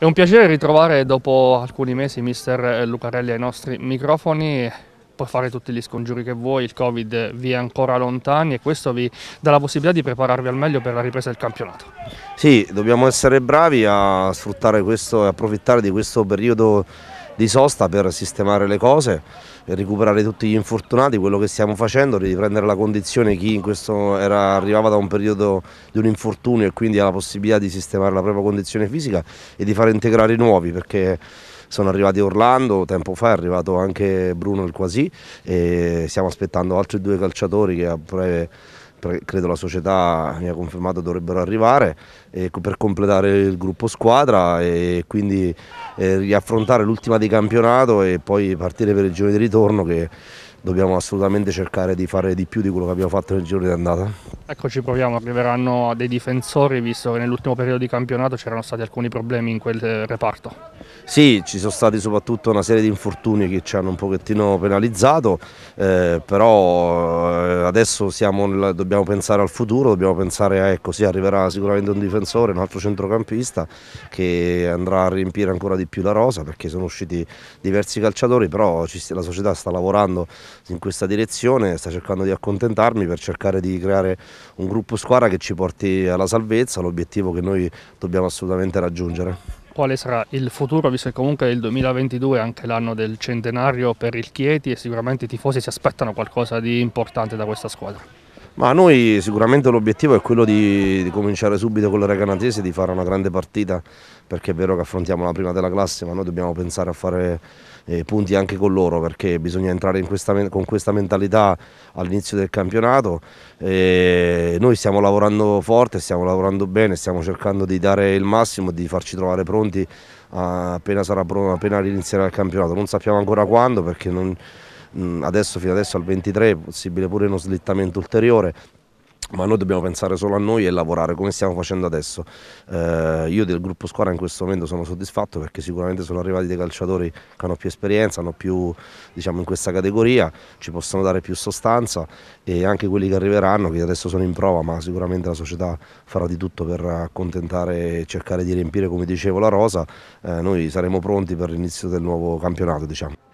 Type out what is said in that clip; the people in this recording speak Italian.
È un piacere ritrovare dopo alcuni mesi mister Lucarelli ai nostri microfoni. Puoi fare tutti gli scongiuri che vuoi, il Covid vi è ancora lontani e questo vi dà la possibilità di prepararvi al meglio per la ripresa del campionato. Sì, dobbiamo essere bravi a sfruttare questo e approfittare di questo periodo di sosta per sistemare le cose, recuperare tutti gli infortunati, quello che stiamo facendo, riprendere la condizione chi in questo era, arrivava da un periodo di un infortunio e quindi ha la possibilità di sistemare la propria condizione fisica e di far integrare i nuovi perché sono arrivati Orlando, tempo fa è arrivato anche Bruno il Quasi e stiamo aspettando altri due calciatori che a breve credo la società mi ha confermato dovrebbero arrivare eh, per completare il gruppo squadra e quindi eh, riaffrontare l'ultima di campionato e poi partire per il giorno di ritorno che dobbiamo assolutamente cercare di fare di più di quello che abbiamo fatto nel giorno di andata. Ecco ci proviamo, arriveranno dei difensori visto che nell'ultimo periodo di campionato c'erano stati alcuni problemi in quel eh, reparto. Sì, ci sono stati soprattutto una serie di infortuni che ci hanno un pochettino penalizzato, eh, però eh, adesso siamo, dobbiamo pensare al futuro, dobbiamo pensare a ecco, sì, arriverà sicuramente un difensore, un altro centrocampista che andrà a riempire ancora di più la rosa perché sono usciti diversi calciatori, però ci, la società sta lavorando in questa direzione, sta cercando di accontentarmi per cercare di creare un gruppo squadra che ci porti alla salvezza, l'obiettivo che noi dobbiamo assolutamente raggiungere quale sarà il futuro, visto che comunque il 2022 è anche l'anno del centenario per il Chieti e sicuramente i tifosi si aspettano qualcosa di importante da questa squadra. Ma noi sicuramente l'obiettivo è quello di, di cominciare subito con l'era canadese, di fare una grande partita, perché è vero che affrontiamo la prima della classe, ma noi dobbiamo pensare a fare eh, punti anche con loro, perché bisogna entrare questa, con questa mentalità all'inizio del campionato. E noi stiamo lavorando forte, stiamo lavorando bene, stiamo cercando di dare il massimo, di farci trovare pronti appena, sarà, pronto, appena inizierà il campionato. Non sappiamo ancora quando, perché non Mm, adesso fino adesso al 23 è possibile pure uno slittamento ulteriore ma noi dobbiamo pensare solo a noi e lavorare come stiamo facendo adesso. Eh, io del gruppo squadra in questo momento sono soddisfatto perché sicuramente sono arrivati dei calciatori che hanno più esperienza, hanno più diciamo in questa categoria, ci possono dare più sostanza e anche quelli che arriveranno, che adesso sono in prova, ma sicuramente la società farà di tutto per accontentare e cercare di riempire, come dicevo, la rosa, eh, noi saremo pronti per l'inizio del nuovo campionato. Diciamo.